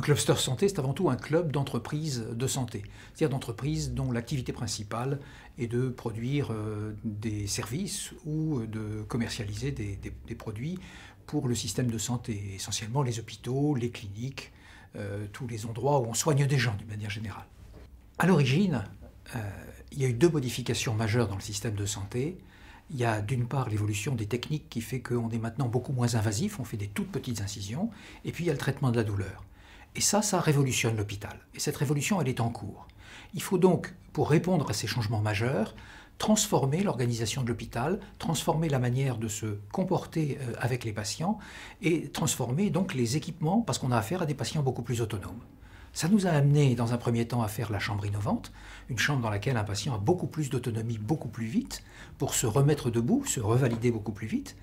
Le cluster santé, c'est avant tout un club d'entreprises de santé, c'est-à-dire d'entreprises dont l'activité principale est de produire euh, des services ou de commercialiser des, produits pour le système de santé, essentiellement les hôpitaux, les cliniques, euh, tous les endroits où on soigne des gens d'une manière générale. À l'origine, euh, il y a eu deux modifications majeures dans le système de santé. Il y a d'une part l'évolution des techniques qui fait qu'on est maintenant beaucoup moins invasif, on fait des toutes petites incisions, et puis il y a le traitement de la douleur. Et ça, ça révolutionne l'hôpital. Et cette révolution, elle est en cours. Il faut donc, pour répondre à ces changements majeurs, transformer l'organisation de l'hôpital, transformer la manière de se comporter euh, avec les patients et transformer donc les équipements parce qu'on a affaire à des patients beaucoup plus autonomes. Ça nous a amené dans un premier temps à faire la chambre innovante, une chambre dans laquelle un patient a beaucoup plus d'autonomie beaucoup plus vite pour se remettre debout, se revalider beaucoup plus vite.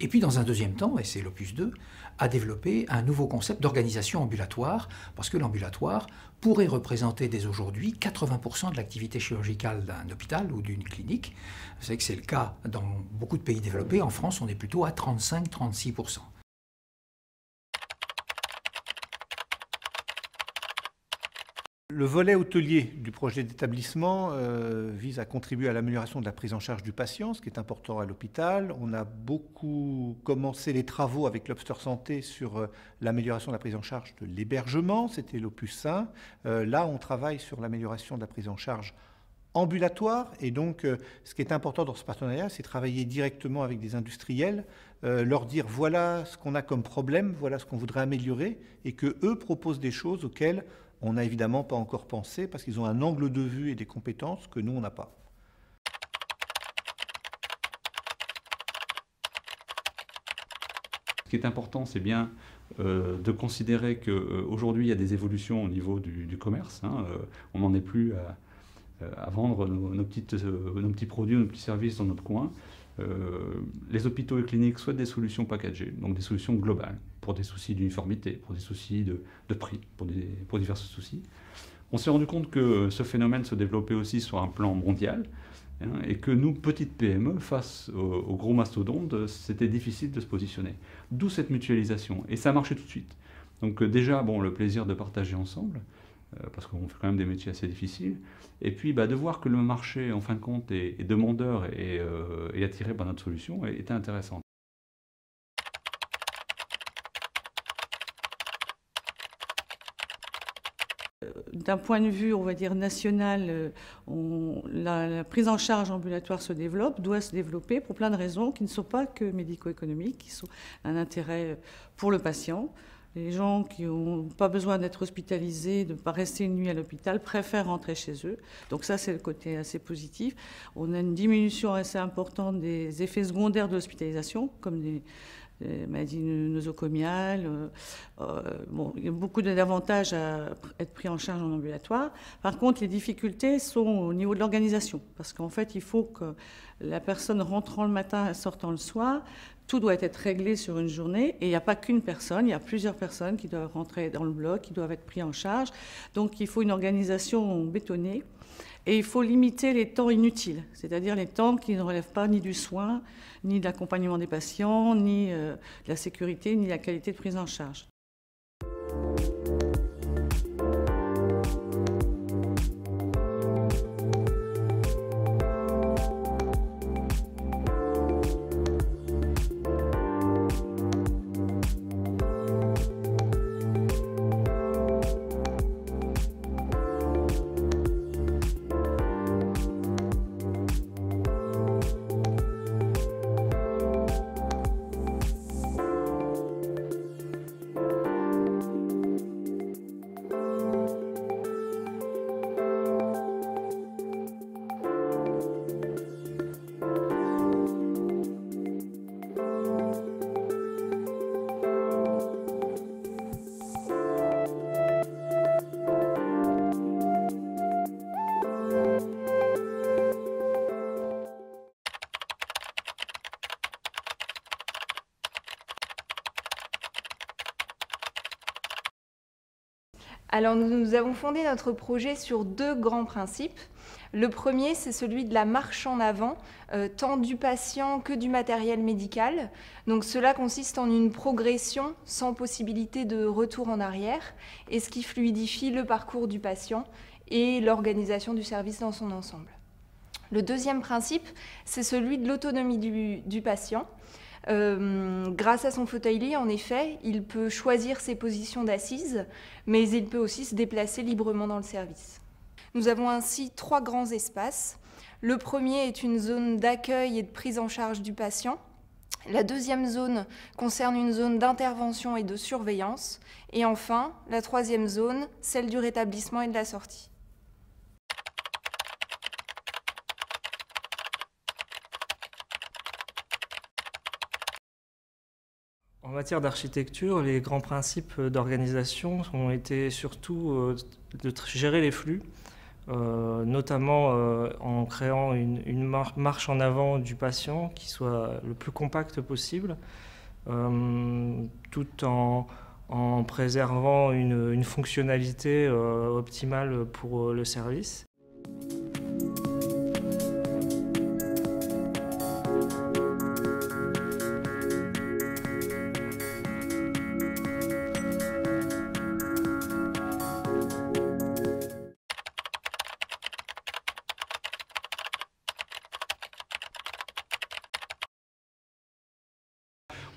Et puis, dans un deuxième temps, et c'est l'opus 2, à développer un nouveau concept d'organisation ambulatoire, parce que l'ambulatoire pourrait représenter dès aujourd'hui 80% de l'activité chirurgicale d'un hôpital ou d'une clinique. Vous savez que c'est le cas dans beaucoup de pays développés. En France, on est plutôt à 35-36%. Le volet hôtelier du projet d'établissement euh, vise à contribuer à l'amélioration de la prise en charge du patient, ce qui est important à l'hôpital. On a beaucoup commencé les travaux avec l'Obster Santé sur euh, l'amélioration de la prise en charge de l'hébergement, c'était l'opus 1. Euh, là, on travaille sur l'amélioration de la prise en charge ambulatoire. Et donc, ce qui est important dans ce partenariat, c'est travailler directement avec des industriels, leur dire voilà ce qu'on a comme problème, voilà ce qu'on voudrait améliorer, et que eux proposent des choses auxquelles on n'a évidemment pas encore pensé parce qu'ils ont un angle de vue et des compétences que nous, on n'a pas. Ce qui est important, c'est bien euh, de considérer qu'aujourd'hui, euh, il y a des évolutions au niveau du, commerce. Hein, euh, on n'en est plus à, vendre nos petits produits, nos petits services dans notre coin. Euh, les hôpitaux et cliniques souhaitent des solutions packagées, donc des solutions globales, pour des soucis d'uniformité, pour des soucis de, prix, pour, des, divers soucis. On s'est rendu compte que ce phénomène se développait aussi sur un plan mondial, hein, et que nous, petites PME, face aux, gros mastodontes, c'était difficile de se positionner. D'où cette mutualisation, et ça a tout de suite. Donc euh, déjà, bon, le plaisir de partager ensemble, euh, parce qu'on fait quand même des métiers assez difficiles. Et puis, bah, de voir que le marché, en fin de compte, est, demandeur euh, et, attiré par notre solution était intéressant. Euh, d'un point de vue, on va dire, national, on, la, la, prise en charge ambulatoire se développe, doit se développer pour plein de raisons qui ne sont pas que médico-économiques, qui sont un intérêt pour le patient, les gens qui n'ont pas besoin d'être hospitalisés, de ne pas rester une nuit à l'hôpital, préfèrent rentrer chez eux. Donc ça, c'est le côté assez positif. On a une diminution assez importante des effets secondaires de l'hospitalisation, comme des, maladies nosocomiales. Euh, euh, bon, il y a beaucoup d'avantages à être pris en charge en ambulatoire. Par contre, les difficultés sont au niveau de l'organisation, parce qu'en fait, il faut que la personne rentrant le matin et sortant le soir tout doit être réglé sur une journée et il n'y a pas qu'une personne, il y a plusieurs personnes qui doivent rentrer dans le bloc, qui doivent être pris en charge. Donc il faut une organisation bétonnée et il faut limiter les temps inutiles, c'est-à-dire les temps qui ne relèvent pas ni du soin, ni de l'accompagnement des patients, ni euh, de la sécurité, ni de la qualité de prise en charge. Alors nous, avons fondé notre projet sur deux grands principes. Le premier, c'est celui de la marche en avant, euh, tant du patient que du matériel médical. Donc cela consiste en une progression sans possibilité de retour en arrière, et ce qui fluidifie le parcours du patient et l'organisation du service dans son ensemble. Le deuxième principe, c'est celui de l'autonomie du patient. Euh, grâce à son fauteuil lit, en effet, il peut choisir ses positions d'assises, mais il peut aussi se déplacer librement dans le service. Nous avons ainsi trois grands espaces. Le premier est une zone d'accueil et de prise en charge du patient. La deuxième zone concerne une zone d'intervention et de surveillance. Et enfin, la troisième zone, celle du rétablissement et de la sortie. En matière d'architecture, les grands principes d'organisation ont été surtout euh, de gérer les flux, euh, notamment euh, en créant une, marche en avant du patient qui soit le plus compacte possible, tout en, préservant une fonctionnalité optimale pour le service.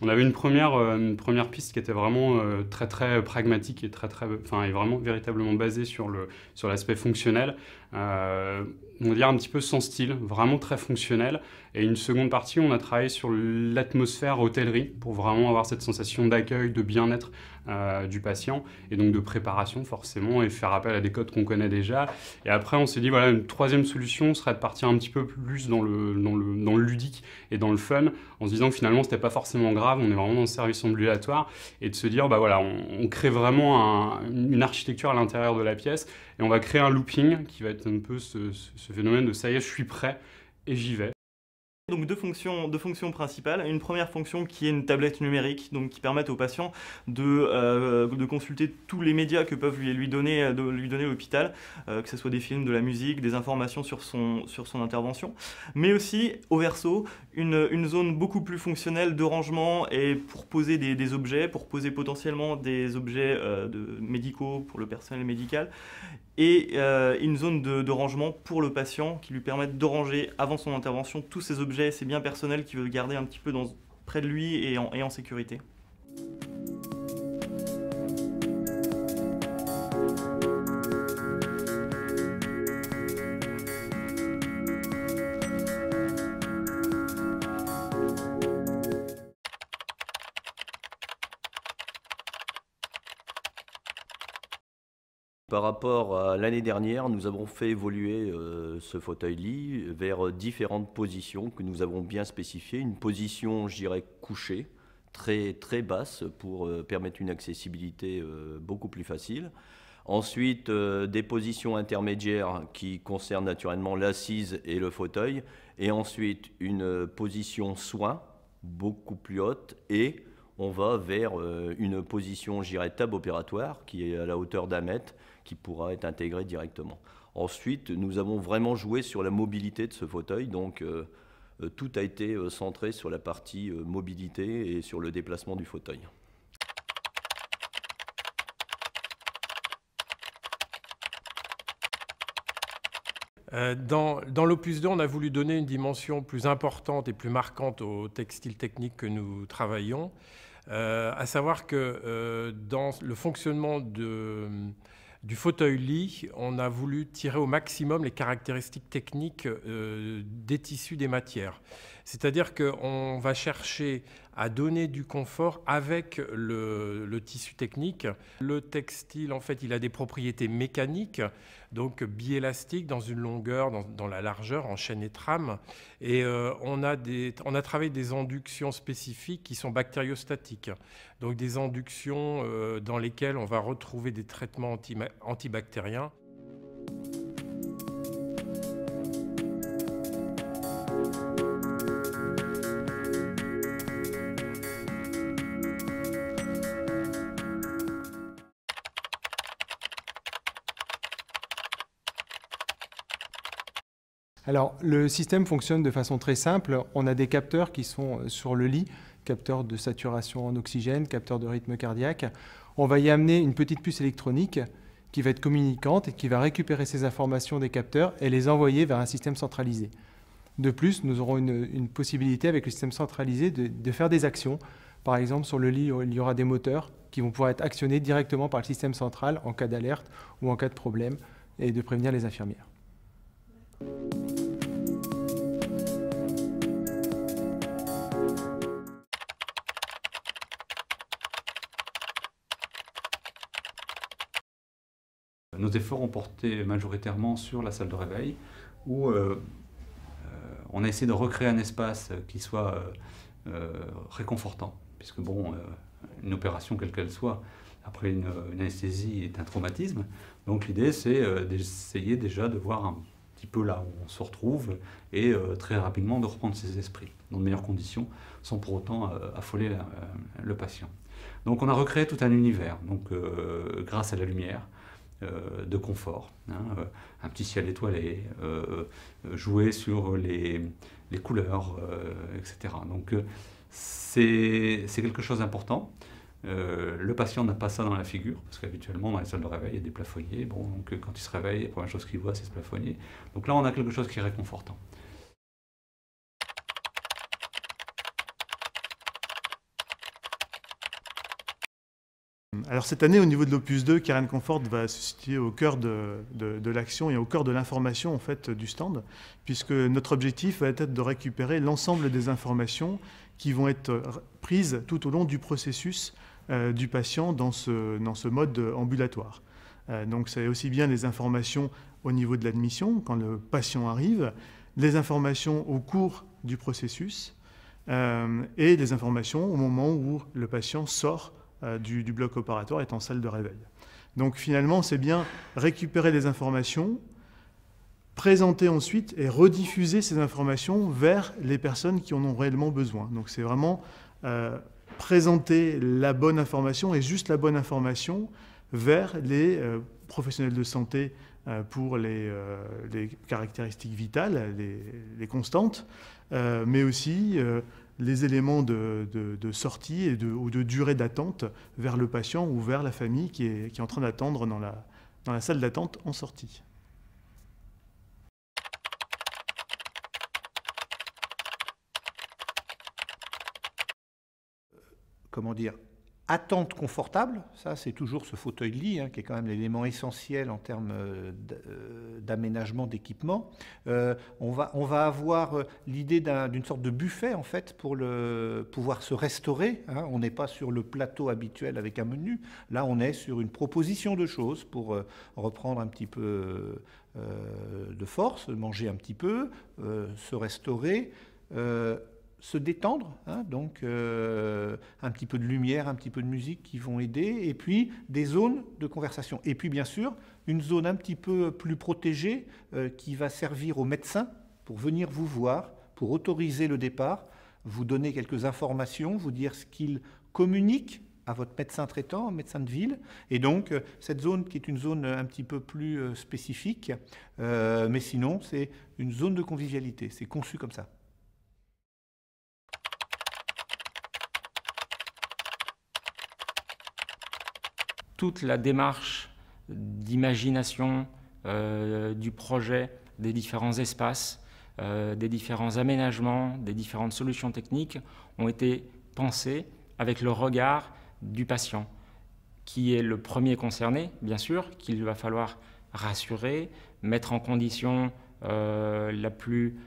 on avait euh, une première, piste qui était vraiment euh, très très pragmatique et très très, vraiment véritablement basée sur l'aspect fonctionnel, euh, on va dire un petit peu sans style, vraiment très fonctionnel. Et une seconde partie, on a travaillé sur l'atmosphère hôtellerie pour vraiment avoir cette sensation d'accueil, de bien-être euh, du patient et donc de préparation forcément et faire appel à des codes qu'on connaît déjà. Et après, on s'est dit, voilà, une troisième solution serait de partir un petit peu plus dans le, dans le, dans le ludique et dans le fun en se disant que finalement, c'était pas forcément grave, on est vraiment dans le service ambulatoire et de se dire, bah voilà, on, crée vraiment une architecture à l'intérieur de la pièce et on va créer un looping qui va être un peu ce, phénomène de ça y est, je suis prêt et j'y vais. Donc deux fonctions, principales. Une première fonction qui est une tablette numérique, donc qui permet au patient euh, de, consulter tous les médias que peuvent lui, donner, l'hôpital, euh, que ce soit des films, de la musique, des informations sur son, intervention. Mais aussi au verso, une, zone beaucoup plus fonctionnelle de rangement et pour poser des, objets, pour poser potentiellement des objets euh, médicaux pour le personnel médical et une zone de, de rangement pour le patient qui lui permette de ranger avant son intervention tous ses objets c'est bien personnel qu'il veut garder un petit peu près de lui et en sécurité. l'année dernière, nous avons fait évoluer euh, ce fauteuil-lit vers différentes positions que nous avons bien spécifiées. Une position, je dirais, couchée, très, très basse pour euh, permettre une accessibilité euh, beaucoup plus facile. Ensuite, des positions intermédiaires qui concernent naturellement l'assise et le fauteuil. Et ensuite, une position soin, beaucoup plus haute et on va vers une position, j'irai table opératoire, qui est à la hauteur d'un mètre, qui pourra être intégré directement. Ensuite, nous avons vraiment joué sur la mobilité de ce fauteuil, donc euh, euh, tout a été euh, centré sur la partie mobilité et sur le déplacement du fauteuil. Dans, l'opus 2, on a voulu donner une dimension plus importante et plus marquante au textile technique que nous travaillons, à savoir que dans le fonctionnement de du fauteuil-lit, on a voulu tirer au maximum les caractéristiques techniques euh, des tissus des matières. C'est-à-dire qu'on va chercher à donner du confort avec le, tissu technique. Le textile, en fait, il a des propriétés mécaniques, donc biélastiques dans une longueur, dans, la largeur, en chaîne et trame. Et euh, on, a travaillé des inductions spécifiques qui sont bactériostatiques, donc des inductions euh, dans lesquelles on va retrouver des traitements antibactériens. Alors, le système fonctionne de façon très simple. On a des capteurs qui sont euh, sur le lit, capteurs de saturation en oxygène, capteurs de rythme cardiaque. On va y amener une petite puce électronique qui va être communicante et qui va récupérer ces informations des capteurs et les envoyer vers un système centralisé. De plus, nous aurons une, possibilité avec le système centralisé de, de, faire des actions. Par exemple, sur le lit, il y aura des moteurs qui vont pouvoir être actionnés directement par le système central en cas d'alerte ou en cas de problème et de prévenir les infirmières. Euh, nos efforts ont porté majoritairement sur la salle de réveil, où euh, euh, on a essayé de recréer un espace qui soit réconfortant, puisque bon, une opération quelle qu'elle soit, après une, anesthésie est un traumatisme. Donc l'idée, c'est d'essayer déjà de voir un petit peu là où on se retrouve et très rapidement de reprendre ses esprits dans de meilleures conditions, sans pour autant affoler le patient. Donc on a recréé tout un univers, donc grâce à la lumière, euh, de confort. Hein, euh, un petit ciel étoilé, euh, jouer sur les, couleurs, etc. Donc c'est quelque chose d'important. le patient n'a pas ça dans la figure, parce qu'habituellement, dans les salles de réveil, il y a des plafonniers. Bon, donc quand il se réveille, la première chose qu'il voit, c'est ce plafonnier. Donc là, on a quelque chose qui est réconfortant. cette année, au niveau de l'Opus 2, Karen Confort va se situer au cœur de, l'action et au cœur de l'information en fait, du stand, puisque notre objectif va être de récupérer l'ensemble des informations qui vont être prises tout au long du processus euh, du patient dans ce, mode ambulatoire. Euh, donc c'est aussi bien les informations au niveau de l'admission, quand le patient arrive, les informations au cours du processus euh, et les informations au moment où le patient sort euh, du, bloc opératoire est en salle de réveil. Donc finalement, c'est bien récupérer les informations, présenter ensuite et rediffuser ces informations vers les personnes qui en ont réellement besoin. Donc c'est vraiment euh, présenter la bonne information et juste la bonne information vers les euh, professionnels de santé pour les, caractéristiques vitales, les constantes, mais aussi les éléments de, sortie ou de durée d'attente vers le patient ou vers la famille qui est, en train d'attendre dans la, dans la salle d'attente en sortie. Comment dire Attente confortable, ça c'est toujours ce fauteuil-lit hein, qui est quand même l'élément essentiel en termes euh, euh, d'aménagement d'équipement. Euh, on, va, on va avoir l'idée d'une sorte de buffet en fait pour le, pouvoir se restaurer. Hein. On n'est pas sur le plateau habituel avec un menu. Là on est sur une proposition de choses pour reprendre un petit peu de force, manger un petit peu, se restaurer se détendre, hein, donc euh, un petit peu de lumière, un petit peu de musique qui vont aider, et puis des zones de conversation. Et puis bien sûr, une zone un petit peu plus protégée euh, qui va servir aux médecins pour venir vous voir, pour autoriser le départ, vous donner quelques informations, vous dire ce qu'ils communiquent à votre médecin traitant, médecin de ville. Et donc, euh, cette zone qui est une zone un petit peu plus spécifique, mais sinon, c'est une zone de convivialité, c'est conçu comme ça. toute la démarche d'imagination euh, du projet des différents espaces, euh, des différents aménagements, des différentes solutions techniques ont été pensées avec le regard du patient, qui est le premier concerné, bien sûr, qu'il va falloir rassurer, mettre en condition euh, la plus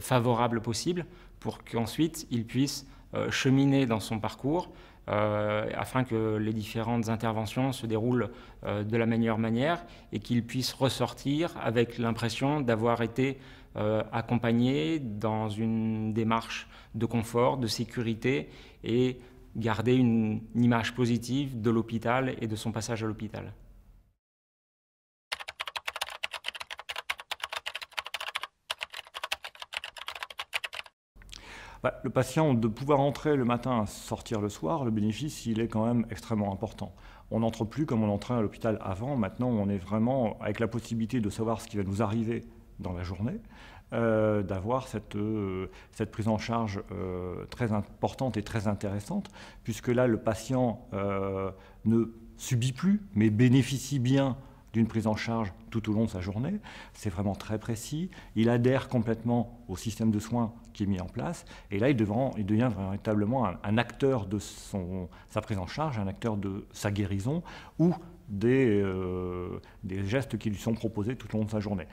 favorable possible pour qu'ensuite il puisse cheminer dans son parcours euh, afin que les différentes interventions se déroulent euh, de la meilleure manière et qu'ils puissent ressortir avec l'impression d'avoir été euh, accompagnés dans une démarche de confort, de sécurité et garder une image positive de l'hôpital et de son passage à l'hôpital. Bah, le patient, de pouvoir entrer le matin, sortir le soir, le bénéfice, il est quand même extrêmement important. On n'entre plus comme on entrait à l'hôpital avant. Maintenant, on est vraiment avec la possibilité de savoir ce qui va nous arriver dans la journée, euh, d'avoir euh, cette, prise en charge euh, très importante et très intéressante, puisque là, le patient ne subit plus, mais bénéficie bien d'une prise en charge tout au long de sa journée. C'est vraiment très précis. Il adhère complètement au système de soins qui est mis en place. Et là, il, devient, véritablement un, acteur de sa prise en charge, un acteur de sa guérison ou des, euh, des gestes qui lui sont proposés tout au long de sa journée.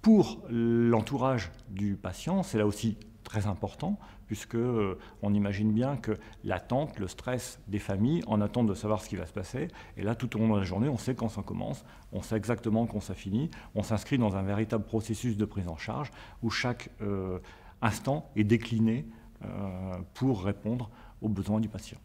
Pour l'entourage du patient, c'est là aussi très important, puisque euh, on imagine bien que l'attente, le stress des familles en attente de savoir ce qui va se passer, et là tout au long de la journée, on sait quand ça commence, on sait exactement quand ça finit, on s'inscrit dans un véritable processus de prise en charge où chaque euh, instant est décliné euh, pour répondre aux besoins du patient.